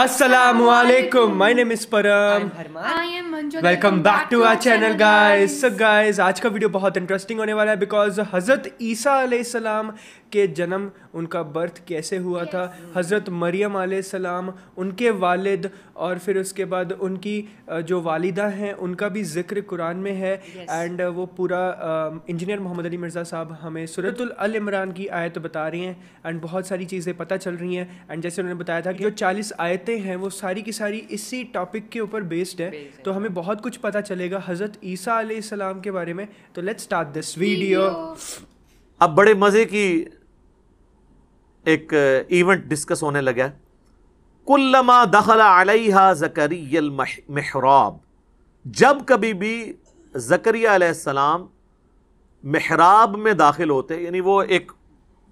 Assalamu alaikum. My name is Param. I am Welcome back to our channel, guys. So, guys, आज का video बहुत interesting होने वाला है बिकॉज हज़रत ईसा सलाम के जन्म उनका बर्थ कैसे हुआ था हज़रत मरियम सलाम उनके वालिद और फिर उसके बाद उनकी जो वालिदा हैं उनका भी जिक्र कुरान में है एंड yes. वो पूरा इंजीनियर मोहम्मद अली मिर्ज़ा साहब हमें सूरतुल अल इमरान की आयत बता रही हैं एंड बहुत सारी चीज़ें पता चल रही हैं एंड जैसे उन्होंने बताया था कि जो चालीस आयतें हैं वो सारी की सारी इसी टॉपिक के ऊपर बेस्ड है तो हमें बहुत कुछ पता चलेगा हज़रत ईसा सलाम के बारे में तो लेट्स स्टार्ट दिस वीडियो अब बड़े मज़े की एक इवेंट uh, डिस्कस होने लगा कुल्लमा दखला अलहा जकरी महराब जब कभी भी जकरियाम महराब में दाखिल होते यानी वो एक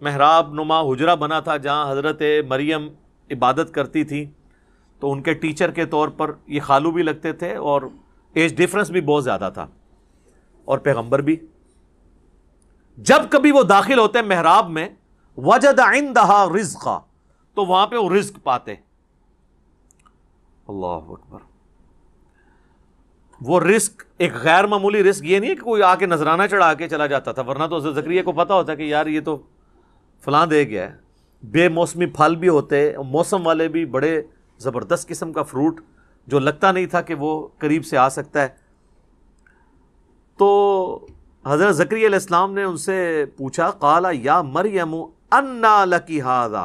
महराब नुमा हुजरा बना था जहाँ हज़रत मरियम इबादत करती थी तो उनके टीचर के तौर पर ये खालू भी लगते थे और एज डिफरेंस भी बहुत ज़्यादा था और पैगंबर भी जब कभी वो दाखिल होते महराब में वजद आइन दहा रिज्का तो वहां पर वो रिस्क पाते अल्लाह अकबर वो रिस्क एक गैर मामूली रिस्क ये नहीं है कि कोई आके नजराना चढ़ा के चला जाता था वरना तो उसे जक्रिया को पता होता कि यार ये तो फला दे गया है बेमौसमी फल भी होते मौसम वाले भी बड़े ज़बरदस्त किस्म का फ्रूट जो लगता नहीं था कि वो करीब से आ सकता है तो हज़रत ज़क्री ने उनसे पूछा काला या मरियम अन्ना लकी हादा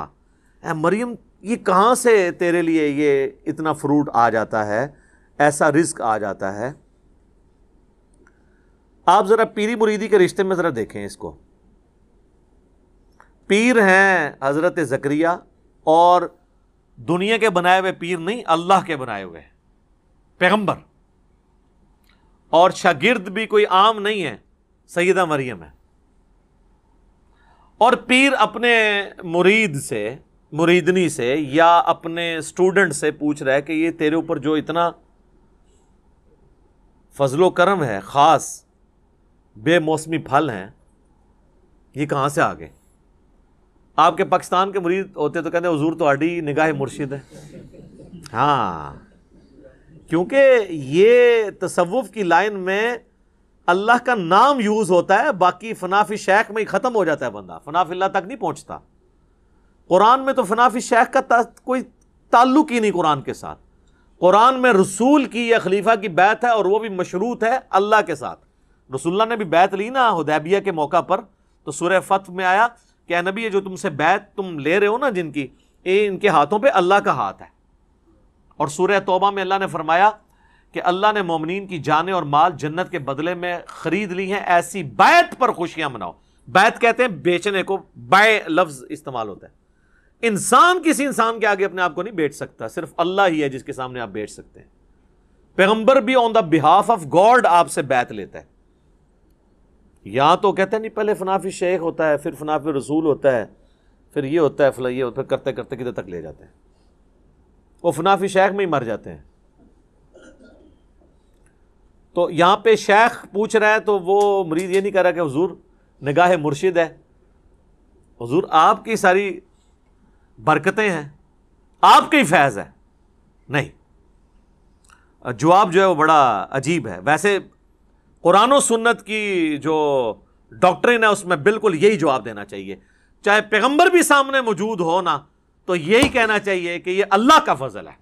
ए मरियम ये कहाँ से तेरे लिए ये इतना फ्रूट आ जाता है ऐसा रिस्क आ जाता है आप ज़रा पीरी मुरीदी के रिश्ते में ज़रा देखें इसको पीर हैं हज़रत ज़करिया और दुनिया के बनाए हुए पीर नहीं अल्लाह के बनाए हुए पैगंबर और शागिर्द भी कोई आम नहीं है सैदा मरियम है और पीर अपने मुरीद से मुरीदनी से या अपने स्टूडेंट से पूछ रहा है कि ये तेरे ऊपर जो इतना फजलो करम है ख़ास बेमौसमी फल हैं ये कहाँ से आ गए आपके पाकिस्तान के मुरीद होते तो कहते हजूर तो आडी निगाह मुर्शिद है हाँ क्योंकि ये तसवुफ़ की लाइन में अल्लाह का नाम यूज होता है बाकी फनाफी शेख में ही खत्म हो जाता है बंदा अल्लाह तक नहीं पहुंचता कुरान में तो फनाफी शेख का ता, कोई ताल्लुक ही नहीं कुरान के साथ कुरान में रसूल की या खलीफा की बैत है और वह भी मशरूत है अल्लाह के साथ रसुल्ला ने भी बैत ली ना हदैबिया के मौका पर तो सुरह फत में आया कि नबी ये जो तुमसे बैत तुम ले रहे हो ना जिनकी ये इनके हाथों पर अल्लाह का हाथ है और सूर तोबा में अल्लाह ने फरमाया कि अल्लाह ने मोमिन की जाने और माल जन्नत के बदले में ख़रीद ली है ऐसी बैत पर खुशियां मनाओ बैत कहते हैं बेचने को बाय लफ्ज़ इस्तेमाल होता है इंसान किसी इंसान के आगे अपने आप को नहीं बेच सकता सिर्फ अल्लाह ही है जिसके सामने आप बेच सकते हैं पैगंबर भी on the behalf of God आपसे बैत लेता है या तो कहते हैं नहीं पहले फनाफी शेख होता है फिर फनाफी रसूल होता है फिर ये होता है फिर ये होता है करते करते किधर तक ले जाते हैं वो फनाफी शेख में ही मर जाते हैं तो यहाँ पे शेख पूछ रहा है तो वो मरीज़ ये नहीं कह रहा कि हजूर निगाह मुर्शिद है हजूर आपकी सारी बरकतें हैं आपके ही फैज़ है नहीं जवाब जो है वो बड़ा अजीब है वैसे कुरान सुन्नत की जो डॉक्ट्रिन है उसमें बिल्कुल यही जवाब देना चाहिए चाहे पैगम्बर भी सामने मौजूद हो ना तो यही कहना चाहिए कि यह अल्लाह का फजल है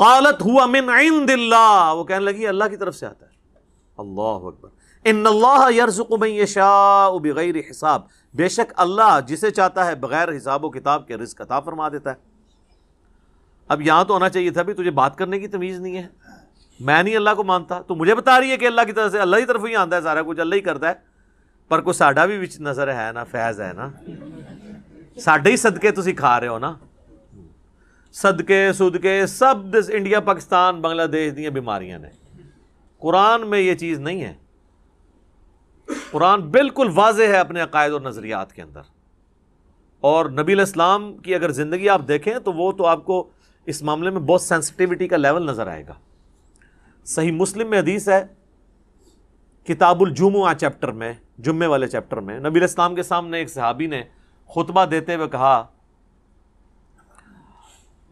कालत हुआ मिन दिल्ला वो कहने लगी अल्लाह की तरफ से आता है अल्लाह अकबर इन अल्लाह यरजुक शाह बगैर हिसाब बेशक अल्लाह जिसे चाहता है बगैर हिसाब व किताब के रिस्क अता फरमा देता है अब यहाँ तो होना चाहिए था भी तुझे बात करने की तमीज़ नहीं है मैं नहीं अल्लाह को मानता तो मुझे बता रही है कि अल्लाह की तरफ से अल्लाह की तरफ ही आता है सारा कुछ अल्लाह ही करता है पर कोई साढ़ा भी बिच नज़र है ना फैज़ है ना साढ़े ही सदके तुम खा रहे हो ना सदके सदके सब दिस इंडिया पाकिस्तान बांग्लादेश दियाँ बीमारियां ने कुरान में ये चीज़ नहीं है कुरान बिल्कुल वाज है अपने अकायद और नज़रियात के अंदर और नबी इस्लाम की अगर ज़िंदगी आप देखें तो वो तो आपको इस मामले में बहुत सेंसिटिविटी का लेवल नज़र आएगा सही मुस्लिम में हदीस है किताबुल जुमुआ चैप्टर में जुम्मे वाले चैप्टर में नबील इस्लाम के सामने एक सहाबी ने खुतबा देते हुए कहा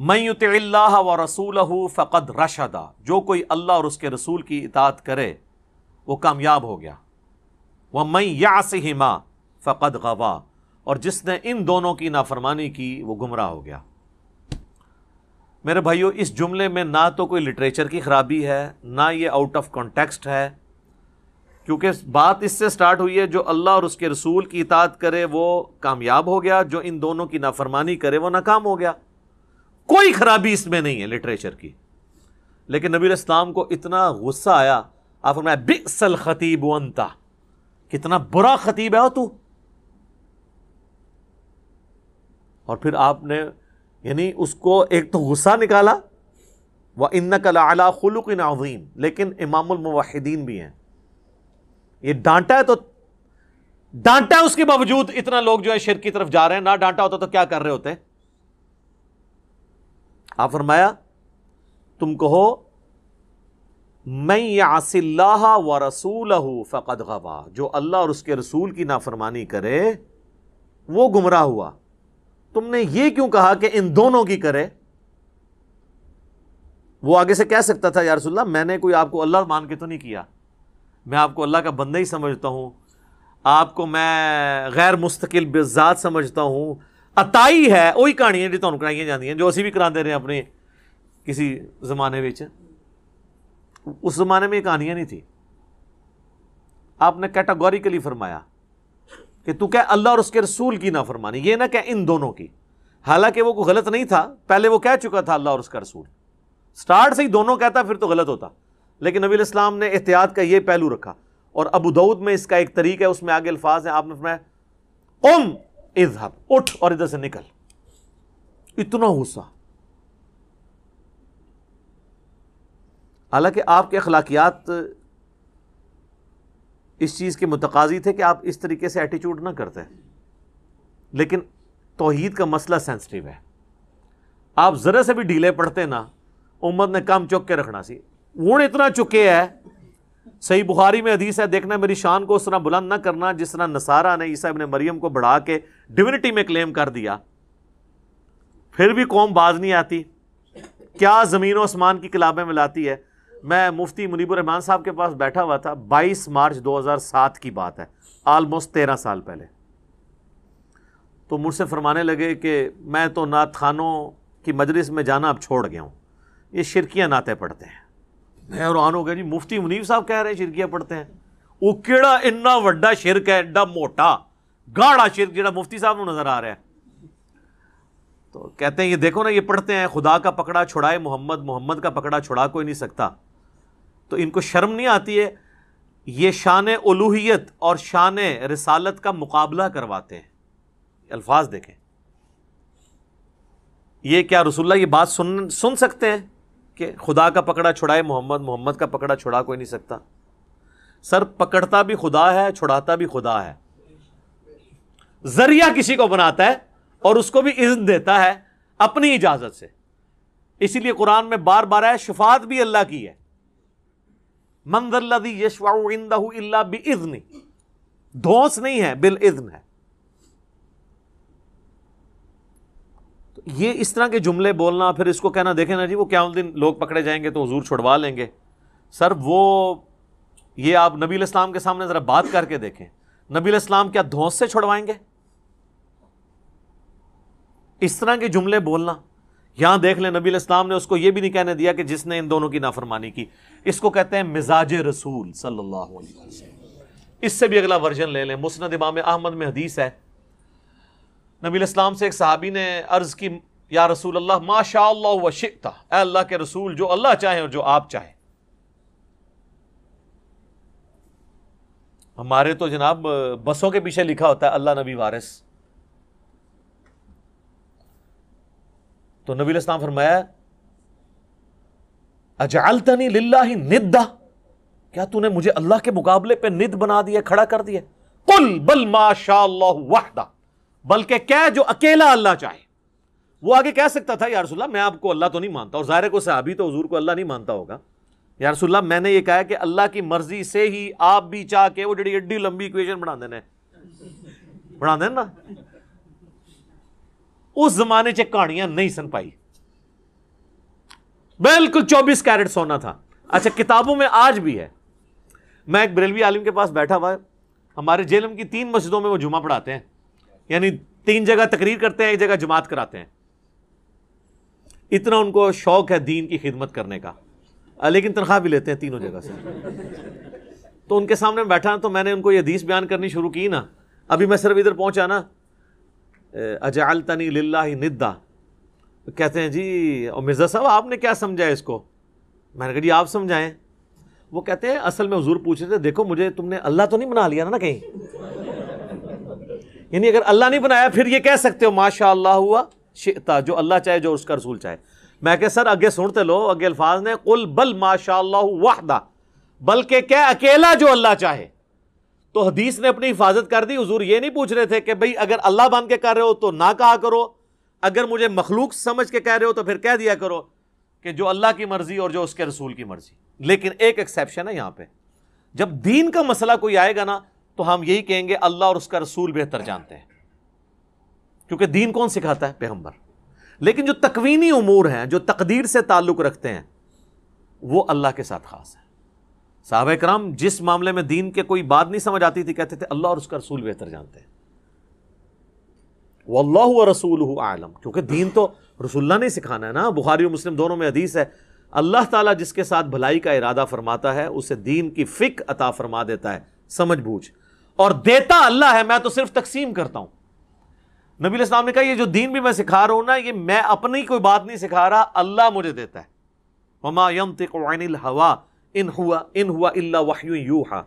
मैतल्ला व रसूल फ़कद रशदा जो कोई अल्लाह और उसके रसूल की इतात करे वो कामयाब हो गया वह मई यासमा फ़कद गवा और जिसने इन दोनों की नाफरमानी की वो गुमराह हो गया मेरे भाइयों इस जुमले में ना तो कोई लिटरेचर की ख़राबी है ना ये आउट ऑफ कॉन्टेक्स्ट है क्योंकि बात इससे स्टार्ट हुई है जो अल्लाह और उसके रसूल की इतात करे वो कामयाब हो गया जो इन दोनों की नाफरमानी करे वो नाकाम हो गया कोई खराबी इसमें नहीं है लिटरेचर की लेकिन नबी इस्लाम को इतना गुस्सा आया आप फरमाया बिसल खतीब वनता कितना बुरा खतीब है तू और फिर आपने यानी उसको एक तो गुस्सा निकाला व इन कला खलुक नाजीम लेकिन इमामदीन भी हैं ये डांटा है तो डांटा है उसके बावजूद इतना लोग जो है शेर की तरफ जा रहे हैं ना डांटा होता तो क्या कर रहे होते हैं आप फरमाया तुम कहो मैं आसिल्ला व रसूल फ़कत गवा जो अल्लाह और उसके रसूल की नाफरमानी करे वो गुमराह हुआ तुमने ये क्यों कहा कि इन दोनों की करे वो आगे से कह सकता था यारसोल्ला मैंने कोई आपको अल्लाह मान के तो नहीं किया मैं आपको अल्लाह का बंदा ही समझता हूँ आपको मैं गैर मुस्तकिल बेजात समझता हूँ है ਹੈ ਉਹੀ ਕਹਾਣੀਆਂ जो ਤੁਹਾਨੂੰ कराई जा जो असं भी कराते रहे अपने किसी ज़माने वेच। उस ज़माने में कहानियां नहीं थी आपने कैटागोरिकली फरमाया कि तू कह अल्लाह और उसके रसूल की ना फरमानी ये ना कह इन दोनों की हालांकि वो कोई गलत नहीं था पहले वो कह चुका था अल्लाह और उसका रसूल स्टार्ट से ही दोनों कहता फिर तो गलत होता लेकिन नबी इस्लाम ने एहतियात का ये पहलू रखा और अबू दाऊद में इसका एक तरीका है उसमें आगे अल्फाज हैं आपने फरमाया उम इजहब उठ और इधर से निकल इतना गुस्सा हालांकि आपके अखलाकियात इस चीज़ के मुतकाजी थे कि आप इस तरीके से एटीट्यूड ना करते लेकिन तोहहीद का मसला सेंसिटिव है आप ज़रा से भी ढीले पड़ते ना उम्मत ने काम चुक के रखना सी हूँ इतना चुके है सही बुखारी में अधीस है देखना मेरी शान को उस तरह बुलंद न करना जिस तरह नसारा ने ईसा ने मरियम को बढ़ा के डिविनिटी में क्लेम कर दिया फिर भी कौम बाज नहीं आती क्या ज़मीन वसमान की किलाबें मिलाती है मैं मुफ्ती मुनीबरहमान साहब के पास बैठा हुआ था बाईस मार्च दो हज़ार सात की बात है आलमोस्ट तेरह साल पहले तो मुझसे फरमाने लगे कि मैं तो नाथ खानों की मजलिस में जाना अब छोड़ गया हूँ ये शिरकियाँ नाते पढ़ते हैं हैरान हो गया जी मुफ्ती मुनीब साहब कह रहे हैं शिरकिया पढ़ते हैं वो कि इन्ना वड्डा शिरक है एडा मोटा गाढ़ा शिरक जो मुफ्ती साहब नज़र आ रहा है तो कहते हैं ये देखो ना ये पढ़ते हैं खुदा का पकड़ा छुड़ाए मोहम्मद मोहम्मद का पकड़ा छुड़ा कोई नहीं सकता तो इनको शर्म नहीं आती है ये शान उलूहियत और शान रसालत का मुकाबला करवाते हैं अल्फाज देखें ये क्या रसुल्ला ये बात सुन सुन सकते हैं कि खुदा का पकड़ा छुड़ाए मोहम्मद मोहम्मद का पकड़ा छुड़ा कोई नहीं सकता सर पकड़ता भी खुदा है छुड़ाता भी खुदा है जरिया किसी को बनाता है और उसको भी इज्जत देता है अपनी इजाजत से इसीलिए कुरान में बार बार आया शिफात भी अल्लाह की है मंजल्लादी यशवाउंदा इल्ला बिजनी धोस नहीं है बिल इज्न है ये इस तरह के जुमले बोलना फिर इसको कहना देखे ना जी वो क्या दिन लोग पकड़े जाएंगे तो हजूर छुड़वा लेंगे सर वो ये आप नबी इस्लाम के सामने ज़रा बात करके देखें नबी इस्लाम क्या धौस से छुड़वाएंगे इस तरह के जुमले बोलना यहां देख लें नबी इस्लाम ने उसको ये भी नहीं कहने दिया कि जिसने इन दोनों की नाफरमानी की इसको कहते हैं मिजाज रसूल सल्लल्लाहु अलैहि वसल्लम इससे भी अगला वर्जन ले लें मुस्नद इमाम अहमद में हदीस है नबी इस्लाम से एक सहाबी ने अर्ज़ की या रसूल अल्लाह माशा व शिकता अल्लाह के रसूल जो अल्लाह चाहे और जो आप चाहें हमारे तो जनाब बसों के पीछे लिखा होता है अल्लाह नबी वारिस तो नबी इस्लाम फरमाया अजालतनी लिल्ला ही निदा क्या तूने मुझे अल्लाह के मुकाबले पे निद बना दिया खड़ा कर दिया कुल बल माशा वाहदा बल्कि कह जो अकेला अल्लाह चाहे वो आगे कह सकता था यारसोल्ला मैं आपको अल्लाह तो नहीं मानता और ज़ाहिर को सहाबी तो हजूर को अल्लाह नहीं मानता होगा यारसोल्ला मैंने यह कहा कि अल्लाह की मर्जी से ही आप भी चाह के वो जी एड्डी लंबी इक्वेशन बना देने बना देना उस जमाने से कहानियां नहीं सुन पाई बिल्कुल चौबीस कैरेट सोना था अच्छा किताबों में आज भी है मैं एक बरेलवी आलिम के पास बैठा हुआ है हमारे जेलम की तीन मस्जिदों में वो जुमा पढ़ाते हैं यानी तीन जगह तकरीर करते हैं एक जगह जमात कराते हैं इतना उनको शौक है दीन की खिदमत करने का लेकिन तनख्वाह भी लेते हैं तीनों जगह से तो उनके सामने बैठा तो मैंने उनको ये हदीस बयान करनी शुरू की ना अभी मैं सिर्फ इधर पहुंचा ना अजाल तनी लाला निद्दा कहते हैं जी और मिर्ज़ा साहब आपने क्या समझा इसको मैंने कहा जी आप समझाएं वो कहते हैं असल में हजूर पूछ रहे थे देखो मुझे तुमने अल्लाह तो नहीं बना लिया ना, ना कहीं यानी अगर अल्लाह नहीं बनाया फिर ये कह सकते हो माशा अल्लाह हुआ शिता जो अल्लाह चाहे जो उसका रसूल चाहे मैं कह सर अगे सुनते लो अगे अल्फाज ने कुल बल माशा वाहदा बल्कि क्या अकेला जो अल्लाह चाहे तो हदीस ने अपनी हिफाजत कर दी हजूर ये नहीं पूछ रहे थे कि भाई अगर अल्लाह बन के कर रहे हो तो ना कहा करो अगर मुझे मखलूक समझ के कह रहे हो तो फिर कह दिया करो कि जो अल्लाह की मर्जी और जो उसके रसूल की मर्जी लेकिन एक एक्सेप्शन है यहाँ पर जब दीन का मसला कोई आएगा ना तो हम यही कहेंगे अल्लाह और उसका रसूल बेहतर जानते हैं क्योंकि दीन कौन सिखाता है पैगम्बर लेकिन जो तकवीनी उमूर हैं जो तकदीर से ताल्लुक़ रखते हैं वो अल्लाह के साथ खास है साहब कराम जिस मामले में दीन के कोई बात नहीं समझ आती थी कहते थे अल्लाह और उसका रसूल बेहतर जानते हैं वो अल्लाह व रसूल आलम क्योंकि दीन तो रसुल्ला ने सिखाना है ना बुखारी मुस्लिम दोनों में हदीस है अल्लाह ताला जिसके साथ भलाई का इरादा फरमाता है उसे दीन की फ़िक अता फरमा देता है समझ बूझ और देता अल्लाह है मैं तो सिर्फ तकसीम करता हूं नबी इस्लाम ने कहा ये जो दीन भी मैं सिखा रहा हूं ना ये मैं अपनी कोई बात नहीं सिखा रहा अल्लाह मुझे देता है वमा यम हवा इन हुआ इन हुआ इल्ला वाह्यू यू हा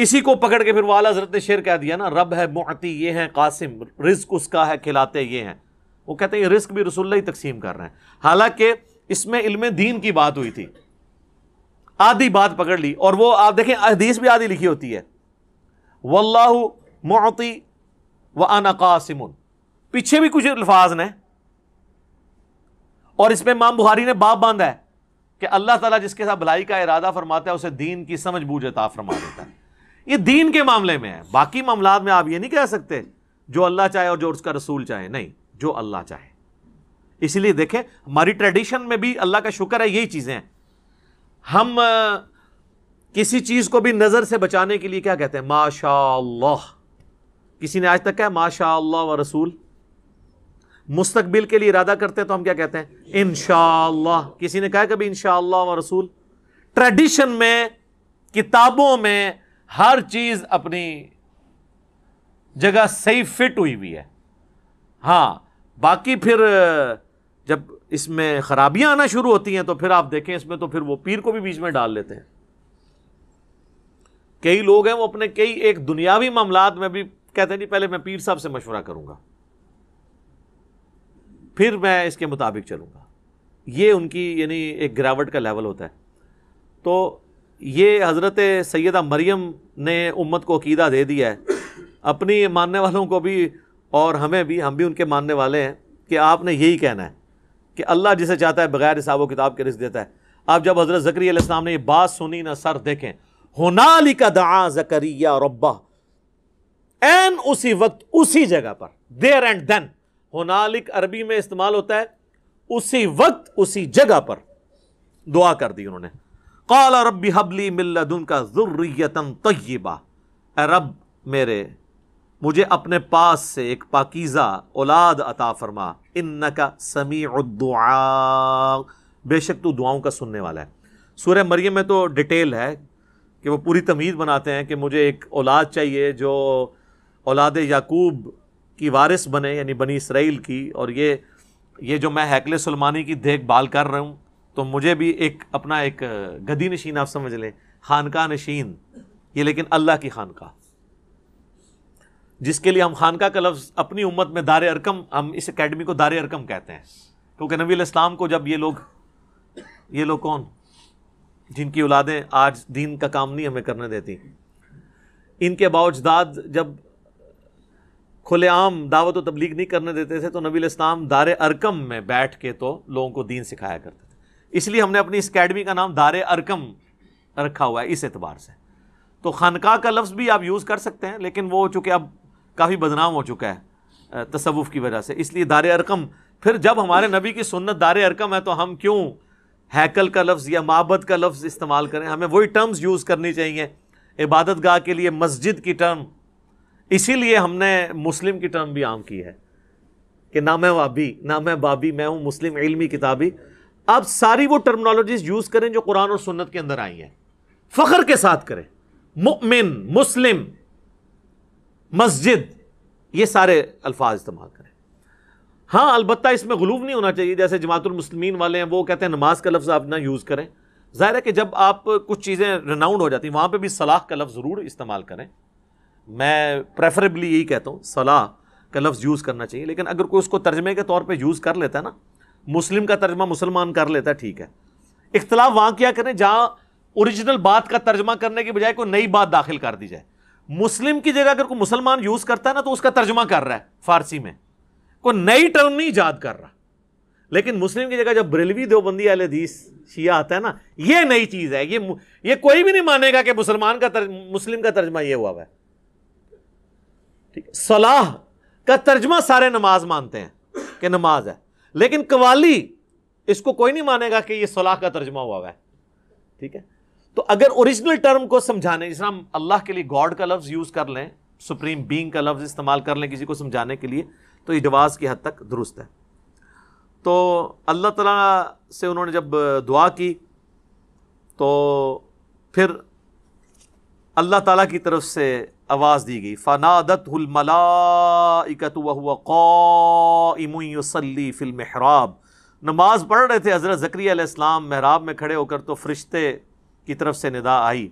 इसी को पकड़ के फिर वाला हजरत ने शेर कह दिया ना रब है मुआती ये है कासिम रिस्क उसका है खिलाते ये हैं वो कहते हैं ये रिस्क भी रसुल्ला ही तकसीम कर रहे हैं हालांकि इसमें इल्म दीन की बात हुई थी आधी बात पकड़ ली और वो आप देखें अदीस भी आधी लिखी होती है वल्लाह मोती व अनकासिमुन पीछे भी कुछ अल्फाज ने और इसमें इमाम बुहारी ने बाप बांधा है कि अल्लाह ताला जिसके साथ भलाई का इरादा फरमाता है उसे दीन की समझ बूझ अता फरमा देता है ये दीन के मामले में है बाकी मामला में आप ये नहीं कह सकते जो अल्लाह चाहे और जो उसका रसूल चाहे नहीं जो अल्लाह चाहे इसलिए देखें हमारी ट्रेडिशन में भी अल्लाह का शुक्र है यही चीज़ें हैं हम किसी चीज को भी नजर से बचाने के लिए क्या कहते हैं माशा किसी ने आज तक कहा माशा व रसूल मुस्तकबिल के लिए इरादा करते हैं तो हम क्या कहते हैं इन किसी ने कहा कभी इन व रसूल ट्रेडिशन में किताबों में हर चीज अपनी जगह सही फिट हुई हुई है हाँ बाकी फिर जब इसमें खराबियां आना शुरू होती हैं तो फिर आप देखें इसमें तो फिर वो पीर को भी बीच में डाल लेते हैं कई लोग हैं वो अपने कई एक दुनियावी मामला में भी कहते नहीं पहले मैं पीर साहब से मशवरा करूंगा फिर मैं इसके मुताबिक चलूंगा ये उनकी यानी एक गिरावट का लेवल होता है तो ये हज़रत सैदा मरियम ने उम्मत को अकीदा दे दिया है अपनी मानने वालों को भी और हमें भी हम भी उनके मानने वाले हैं कि आपने यही कहना है कि अल्लाह जिसे चाहता है बगैर हिसाब किताब के रिस्क देता है आप जब हज़रत ज़करी ने ये बात सुनी ना सर देखें होनालिका दआ जकरिया रब्बा एन उसी वक्त उसी जगह पर देर एंड देन होनालिक अरबी में इस्तेमाल होता है उसी वक्त उसी जगह पर दुआ कर दी उन्होंने काला रबी हबली मिल्लदुन का जुर्रियतन तय्यबा रब मेरे मुझे अपने पास से एक पाकिज़ा औलाद अता फरमा इन का समी बेशक तू दुआओं का सुनने वाला है सूर्य मरियम में तो डिटेल है कि वो पूरी तमीज़ बनाते हैं कि मुझे एक औलाद चाहिए जो औलाद याकूब की वारिस बने यानी बनी इसराइल की और ये ये जो मैं हैकल सलमानी की देखभाल कर रहा हूँ तो मुझे भी एक अपना एक गदी नशीन आप समझ लें खानका नशीन ये लेकिन अल्लाह की खानका जिसके लिए हम खानका का लफ्ज़ अपनी उम्मत में दार अरकम हम इस एकेडमी को दार अरकम कहते हैं क्योंकि नबी इस्लाम को जब ये लोग ये लोग कौन जिनकी औलादें आज दीन का काम नहीं हमें करने देती इनके बावजदाद जब खुलेआम दावत व तबलीग नहीं करने देते थे तो नबी इस्लाम दार अरकम में बैठ के तो लोगों को दीन सिखाया करते थे इसलिए हमने अपनी इस अकेडमी का नाम दार अरकम रखा हुआ है इस एतबार से तो खानका का लफ्ज़ भी आप यूज़ कर सकते हैं लेकिन वो चूँकि अब काफ़ी बदनाम हो चुका है तसवुफ़ की वजह से इसलिए दार अरकम फिर जब हमारे नबी की सुन्नत दार अरकम है तो हम क्यों हैकल का लफ्ज़ या माबद का लफ्ज़ इस्तेमाल करें हमें वही टर्म्स यूज़ करनी चाहिए इबादत गाह के लिए मस्जिद की टर्म इसीलिए हमने मुस्लिम की टर्म भी आम की है कि ना मैं वाबी ना मैं बाबी मैं हूँ मुस्लिम इलमी किताबी अब सारी वो टर्मनोलॉजीज़ यूज़ करें जो कुरान और सुन्नत के अंदर आई हैं फ़खर के साथ करें मुमिन मुस्लिम मस्जिद ये सारे अल्फाज इस्तेमाल करें हाँ अलबत्त इसमें गलूब नहीं होना चाहिए जैसे जमातुलमसलमिन वाले हैं वो कहते हैं नमाज का लफ्ज़ आप ना यूज़ करें ज़ाहिर है कि जब आप कुछ चीज़ें रनाउंड हो जाती हैं वहाँ पर भी सलाह का लफ्ज़ ज़रूर इस्तेमाल करें मैं प्रेफरेबली यही कहता हूँ सलाह का लफ्ज़ यूज़ करना चाहिए लेकिन अगर कोई उसको तर्जमे के तौर पर यूज़ कर लेता है ना मुस्लिम का तर्जमा मुसलमान कर लेता है ठीक है इख्तलाफ वहाँ क्या करें जहाँ ओरिजिनल बात का तर्जमा करने के बजाय कोई नई बात दाखिल कर दी जाए मुस्लिम की जगह अगर कोई मुसलमान यूज़ करता है ना तो उसका तर्जमा कर रहा है फारसी में को नई टर्म नहीं याद कर रहा लेकिन मुस्लिम की जगह जब ब्रेलवी देवबंदी अल हदीस शिया आता है ना ये नई चीज़ है ये ये कोई भी नहीं मानेगा कि मुसलमान का तर, मुस्लिम का तर्जमा ये हुआ है सलाह का तर्जमा सारे नमाज मानते हैं कि नमाज है लेकिन कवाली इसको कोई नहीं मानेगा कि ये सलाह का तर्जमा हुआ है ठीक है तो अगर ओरिजिनल टर्म को समझाने जिस अल्लाह के लिए गॉड का लफ्ज़ यूज़ कर लें सुप्रीम बींग का लफ्ज़ इस्तेमाल कर लें किसी को समझाने के लिए तो ये जवाज़ की हद तक दुरुस्त है तो अल्लाह ताला से उन्होंने जब दुआ की तो फिर अल्लाह ताला की तरफ से आवाज़ दी गई फ़नादत मलाइकत वसली फिल महराब नमाज पढ़ रहे थे हज़रत ज़करी अलैहिस्सलाम महराब में खड़े होकर तो फरिश्ते की तरफ से निदा आई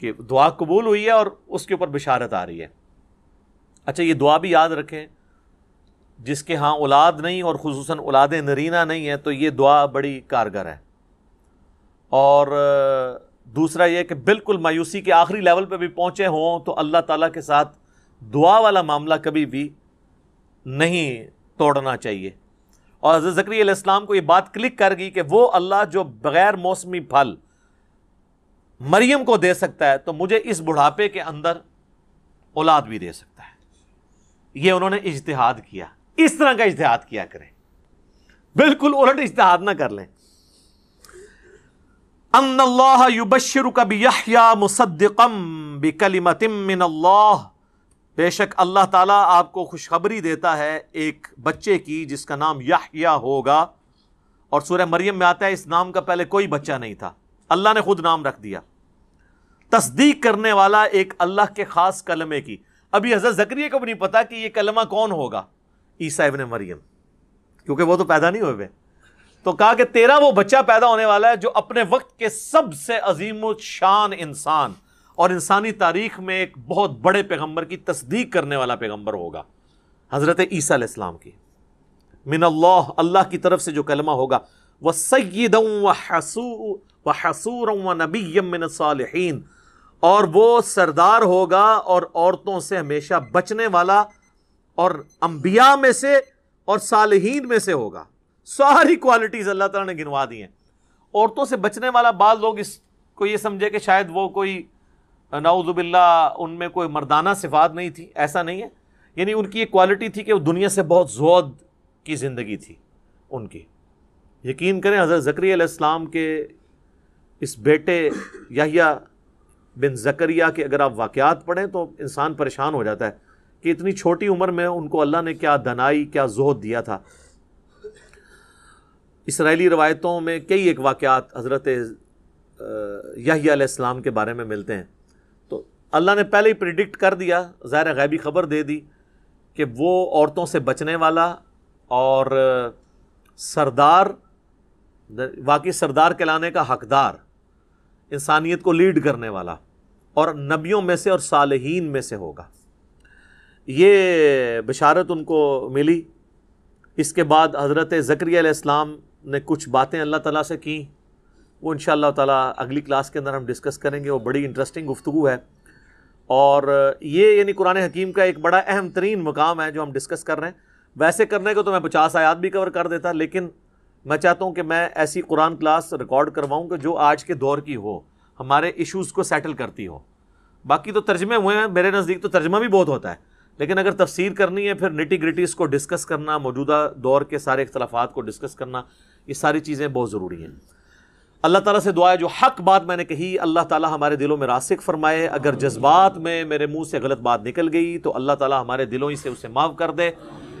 कि दुआ कबूल हुई है और उसके ऊपर बिशारत आ रही है अच्छा ये दुआ भी याद रखें जिसके यहाँ औलाद नहीं और खसूस औलाद नरीना नहीं है तो ये दुआ बड़ी कारगर है और दूसरा ये कि बिल्कुल मायूसी के आखिरी लेवल पर भी पहुँचे हों तो अल्लाह ताला के साथ दुआ वाला मामला कभी भी नहीं तोड़ना चाहिए और हज़रत ज़करी इस्लाम को ये बात क्लिक कर गई कि वो अल्लाह जो बग़ैर मौसमी फल मरियम को दे सकता है तो मुझे इस बुढ़ापे के अंदर औलाद भी दे सकता ये उन्होंने इजतहाद किया इस तरह का इजतहाद किया करें बिल्कुल उलट इजतहाद ना कर लें युबशर कबिया मुसदम बिकलिमतिमिन बेशक अल्लाह ताला आपको खुशखबरी देता है एक बच्चे की जिसका नाम याहिया होगा और सूर्य मरियम में आता है इस नाम का पहले कोई बच्चा नहीं था अल्लाह ने खुद नाम रख दिया तस्दीक करने वाला एक अल्लाह के ख़ास कलमे की अभी हजरत जकरिया को भी नहीं पता कि यह कलमा कौन होगा ईसा इबन मरियम क्योंकि वह तो पैदा नहीं हुए हुए तो कहा कि तेरा वो बच्चा पैदा होने वाला है जो अपने वक्त के सबसे अजीम शान इंसान और इंसानी तारीख में एक बहुत बड़े पैगंबर की तस्दीक करने वाला पैगंबर होगा हज़रत ईसा इस्लाम की मिन अल्लाह अल्लाह की तरफ से जो कलमा होगा वह सैद व हसूर व नबीम मिन सालहीन और वो सरदार होगा और औरतों से हमेशा बचने वाला और अंबिया में से और सालहीन में से होगा सारी क्वालिटीज अल्लाह ताला ने गिनवा दी हैं औरतों से बचने वाला बाद लोग इसको ये समझे कि शायद वो कोई नाउजुबिल्ला उनमें कोई मर्दाना सिफात नहीं थी ऐसा नहीं है यानी उनकी ये क्वालिटी थी कि वो दुनिया से बहुत जोद की ज़िंदगी थी उनकी यकीन करें हज़रत ज़क्री के इस बेटे याहिया बिन जकरिया के अगर आप वाक़ात पढ़ें तो इंसान परेशान हो जाता है कि इतनी छोटी उम्र में उनको अल्लाह ने क्या दनाई क्या जोहद दिया था इसराइली रवायतों में कई एक वाक़ात हज़रत याहीम के बारे में मिलते हैं तो अल्लाह ने पहले ही प्रिडिक्ट कर दिया ज़ाहिर गैबी ख़बर दे दी कि वो औरतों से बचने वाला और सरदार वाकई सरदार कहलाने का हकदार इंसानियत को लीड करने वाला और नबियों में से और सालहीन में से होगा ये बशारत उनको मिली इसके बाद हज़रत इस्लाम ने कुछ बातें अल्लाह ताला से की वो इन ताला अगली क्लास के अंदर हम डिस्कस करेंगे वो बड़ी इंटरेस्टिंग गुफ्तु है और ये यानी कुरान हकीम का एक बड़ा अहम तरीन मुकाम है जो हम डिस्कस कर रहे हैं वैसे करने को तो मैं पचास आयात भी कवर कर देता लेकिन मैं चाहता हूँ कि मैं ऐसी कुरान क्लास रिकॉर्ड करवाऊँ कि जो आज के दौर की हो हमारे इशूज़ को सेटल करती हो बाकी तो तर्जमे हुए हैं मेरे नज़दीक तो तर्जमा भी बहुत होता है लेकिन अगर तफसीर करनी है फिर निटी ग्रिटीज़ को डिस्कस करना मौजूदा दौर के सारे इख्तलाफात को डिस्कस करना ये सारी चीज़ें बहुत ज़रूरी हैं अल्लाह ताला से दुआ है जो हक बात मैंने कही अल्लाह ताला हमारे दिलों में रासिक फरमाए अगर जज्बात में मेरे मुंह से गलत बात निकल गई तो अल्लाह ताला हमारे दिलों ही से उसे माफ़ कर दे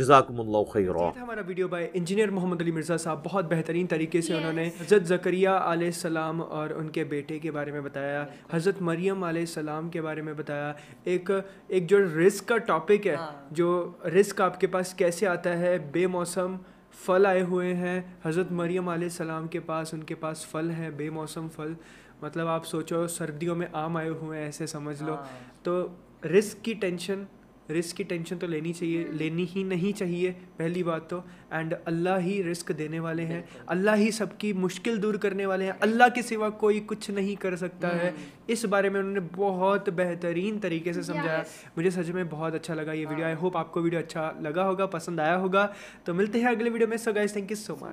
हमारा video by engineer Mohammad Ali Mirza sahab बहुत बेहतरीन तरीके से उन्होंने हज़रत ज़करिया सलाम और उनके बेटे के बारे में बताया हज़रत मरियम सलाम के बारे में बताया एक एक जो रिस्क का टॉपिक है हाँ। जो रिस्क आपके पास कैसे आता है बेमौसम फल आए हुए हैं हज़रत मरियम सलाम के पास उनके पास फल हैं बेमौसम फल मतलब आप सोचो सर्दियों में आम आए हुए हैं ऐसे समझ लो हाँ। तो रिस्क की टेंशन रिस्क की टेंशन तो लेनी चाहिए लेनी ही नहीं चाहिए पहली बात तो एंड अल्लाह ही रिस्क देने वाले हैं अल्लाह ही सबकी मुश्किल दूर करने वाले हैं अल्लाह के सिवा कोई कुछ नहीं कर सकता है हम्म। इस बारे में उन्होंने बहुत बेहतरीन तरीके से समझाया मुझे सच में बहुत अच्छा लगा ये वीडियो आई हाँ। होप आपको वीडियो अच्छा लगा होगा पसंद आया होगा तो मिलते हैं अगले वीडियो में so guys thank you so much